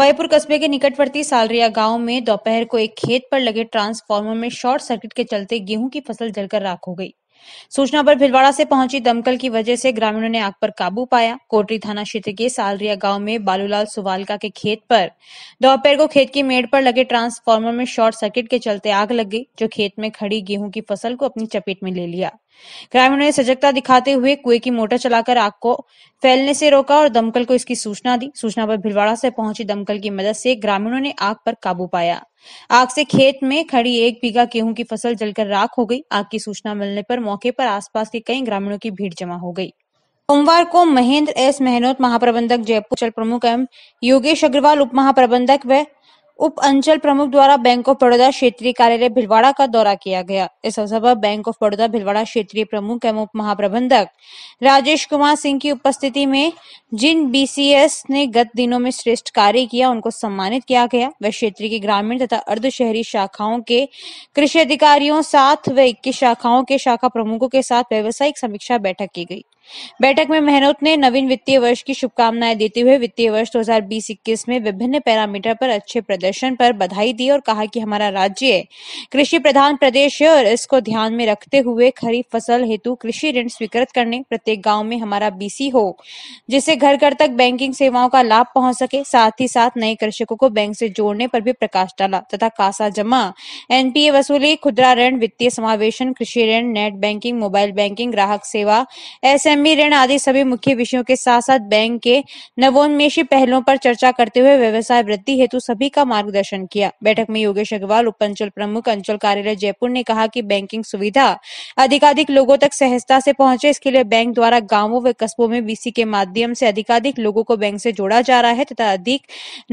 जयपुर कस्बे के निकटवर्ती सालरिया गांव में दोपहर को एक खेत पर लगे ट्रांसफार्मर में शॉर्ट सर्किट के चलते गेहूं की फसल जलकर राख हो गई सूचना पर भिलवाड़ा से पहुंची दमकल की वजह से ग्रामीणों ने आग पर काबू पाया कोटरी थाना क्षेत्र के सालरिया गांव में बालूलाल सुवालका के खेत पर दोपहर को खेत की मेड़ पर लगे ट्रांसफार्मर में शॉर्ट सर्किट के चलते आग लग गई जो खेत में खड़ी गेहूं की फसल को अपनी चपेट में ले लिया ग्रामीणों ने सजगता दिखाते हुए कुएं की मोटर चलाकर आग को फैलने से रोका और दमकल को इसकी सूचना दी सूचना पर भिलवाड़ा से पहुंची दमकल की मदद से ग्रामीणों ने आग पर काबू पाया आग से खेत में खड़ी एक बीघा गेहूं की फसल जलकर राख हो गई आग की सूचना मिलने पर मौके पर आसपास के कई ग्रामीणों की भीड़ जमा हो गई सोमवार को महेंद्र एस मेहनोत महाप्रबंधक जयपुर चल प्रमुख एवं योगेश अग्रवाल उप महाप्रबंधक व उप अंचल प्रमुख द्वारा बैंक ऑफ बड़ौदा क्षेत्रीय कार्यालय भिलवाड़ा का दौरा किया गया इस अवसर पर बैंक ऑफ बड़ौदा भिलवाड़ा क्षेत्रीय प्रमुख एवं उप महाप्रबंधक राजेश कुमार सिंह की उपस्थिति में जिन बीसीएस ने गत दिनों में श्रेष्ठ कार्य किया उनको सम्मानित किया गया वह क्षेत्र की ग्रामीण तथा अर्ध शहरी शाखाओं के कृषि अधिकारियों साथ व इक्कीस शाखाओं के शाखा प्रमुखों के साथ व्यावसायिक समीक्षा बैठक की गई बैठक में मेहनत ने नवीन वित्तीय वर्ष की शुभकामनाएं देते हुए वित्तीय वर्ष 2020 में विभिन्न पैरामीटर पर अच्छे प्रदर्शन पर बधाई दी और कहा कि हमारा राज्य कृषि प्रधान प्रदेश है और इसको ध्यान में रखते हुए खरीफ फसल हेतु कृषि ऋण स्वीकृत करने प्रत्येक गाँव में हमारा बीसी हो जिससे घर घर तक बैंकिंग सेवाओं का लाभ पहुंच सके साथ ही साथ नए कृषकों को बैंक से जोड़ने पर भी प्रकाश डाला तथा कासा जमा एनपीए वसूली खुदरा ऋण वित्तीय समावेशन कृषि ऋण नेट बैंकिंग मोबाइल बैंकिंग ग्राहक सेवा एस एम एमएसएमई ऋण आदि सभी मुख्य विषयों के साथ साथ बैंक के नवोन्मेषी पहलों पर चर्चा करते हुए व्यवसाय वृद्धि हेतु सभी का मार्गदर्शन किया बैठक में योगेश अग्रवाल उप अंचल प्रमुख अंचल कार्यालय जयपुर ने कहा की बैंकिंग सुविधा अधिकाधिक लोगों तक सहजता से पहुंचे इसके लिए बैंक द्वारा गाँवों व कस्बों में बीसी के माध्यम से अधिकाधिक लोगों को बैंक से जोड़ा जा रहा है तथा अधिक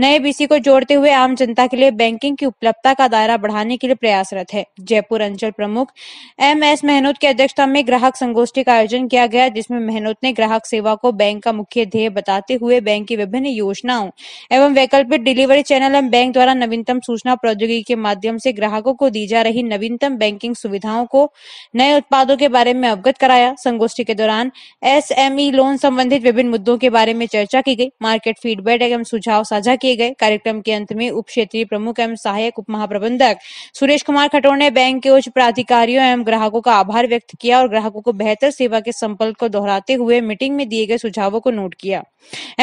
नए बीसी को जोड़ते हुए आम जनता के लिए बैंकिंग की उपलब्धता का दायरा बढ़ाने के लिए प्रयासरत है जयपुर अंचल प्रमुख एम एस महनूत की अध्यक्षता में ग्राहक संगोष्ठी का आयोजन किया गया जिसमें में मेहनत ने ग्राहक सेवा को बैंक का मुख्य ध्येय बताते हुए बैंक की विभिन्न योजनाओं एवं वैकल्पिक डिलीवरी चैनल एवं बैंक द्वारा नवीनतम सूचना प्रौद्योगिकी के माध्यम से ग्राहकों को दी जा रही नवीनतम बैंकिंग सुविधाओं को नए उत्पादों के बारे में अवगत कराया संगोष्ठी के दौरान एस लोन संबंधित विभिन्न मुद्दों के बारे में चर्चा की गई मार्केट फीडबैक एवं सुझाव साझा किए गए कार्यक्रम के अंत में उप क्षेत्रीय प्रमुख एवं सहायक उप महाप्रबंधक सुरेश कुमार खटोर ने बैंक के उच्च प्राधिकारियों एवं ग्राहकों का आभार व्यक्त किया और ग्राहकों को बेहतर सेवा के संपर्क को दोहराते हुए मीटिंग में दिए गए सुझावों को नोट किया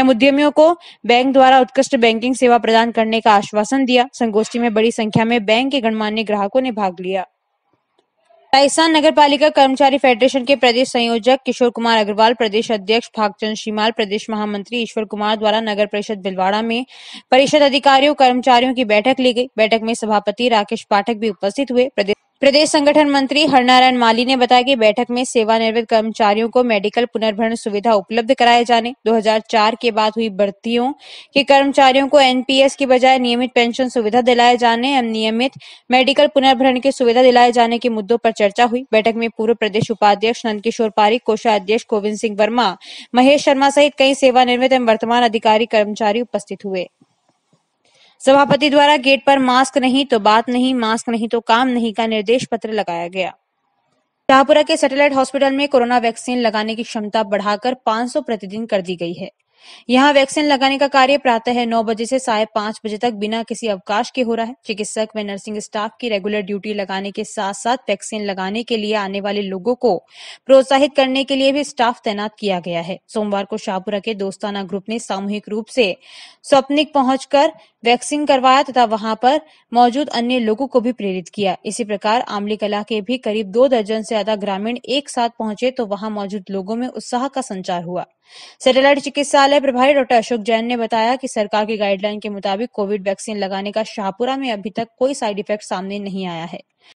एम उद्यमियों को बैंक द्वारा उत्कृष्ट बैंकिंग सेवा प्रदान करने का आश्वासन दिया संगोष्ठी में बड़ी संख्या में बैंक के गणमान्य ग्राहकों ने भाग लिया राजस्थान नगर पालिका कर्मचारी फेडरेशन के प्रदेश संयोजक किशोर कुमार अग्रवाल प्रदेश अध्यक्ष भागचंद शिमाल प्रदेश महामंत्री ईश्वर कुमार द्वारा नगर परिषद बिलवाड़ा में परिषद अधिकारियों कर्मचारियों की बैठक ली गई बैठक में सभापति राकेश पाठक भी उपस्थित हुए प्रदेश प्रदेश संगठन मंत्री हरनारायण माली ने बताया कि बैठक में सेवानिवृत्त कर्मचारियों को मेडिकल पुनर्भरण सुविधा उपलब्ध कराए जाने 2004 के बाद हुई भर्तियों के कर्मचारियों को एनपीएस की बजाय नियमित पेंशन सुविधा दिलाए जाने एवं नियमित मेडिकल पुनर्भरण की सुविधा दिलाए जाने के मुद्दों पर चर्चा हुई बैठक में पूर्व प्रदेश उपाध्यक्ष नंदकिशोर पारिक कोषाध्यक्ष गोविंद सिंह वर्मा महेश शर्मा सहित कई सेवानिवृत्त एवं वर्तमान अधिकारी कर्मचारी उपस्थित हुए सभापति द्वारा गेट पर मास्क नहीं तो बात नहीं मास्क नहीं तो काम नहीं का निर्देश पत्र लगाया गया शाहपुरा के सैटेलाइट हॉस्पिटल में कोरोना वैक्सीन लगाने की क्षमता बढ़ाकर 500 प्रतिदिन कर दी गई है यहाँ वैक्सीन लगाने का कार्य प्रातः नौ बजे से साय पांच बजे तक बिना किसी अवकाश के हो रहा है चिकित्सक व नर्सिंग स्टाफ की रेगुलर ड्यूटी लगाने के साथ साथ वैक्सीन लगाने के लिए आने वाले लोगों को प्रोत्साहित करने के लिए भी स्टाफ तैनात किया गया है सोमवार को शाहपुरा के दोस्ताना ग्रुप ने सामूहिक रूप से स्वप्निक पहुंचकर वैक्सीन करवाया तथा वहां पर मौजूद अन्य लोगों को भी प्रेरित किया इसी प्रकार आमली कला के भी करीब दो दर्जन से ज्यादा ग्रामीण एक साथ पहुंचे तो वहां मौजूद लोगों में उत्साह का संचार हुआ सैटेलाइट चिकित्सालय प्रभारी डॉक्टर अशोक जैन ने बताया कि सरकार की गाइडलाइन के मुताबिक कोविड वैक्सीन लगाने का शाहपुरा में अभी तक कोई साइड इफेक्ट सामने नहीं आया है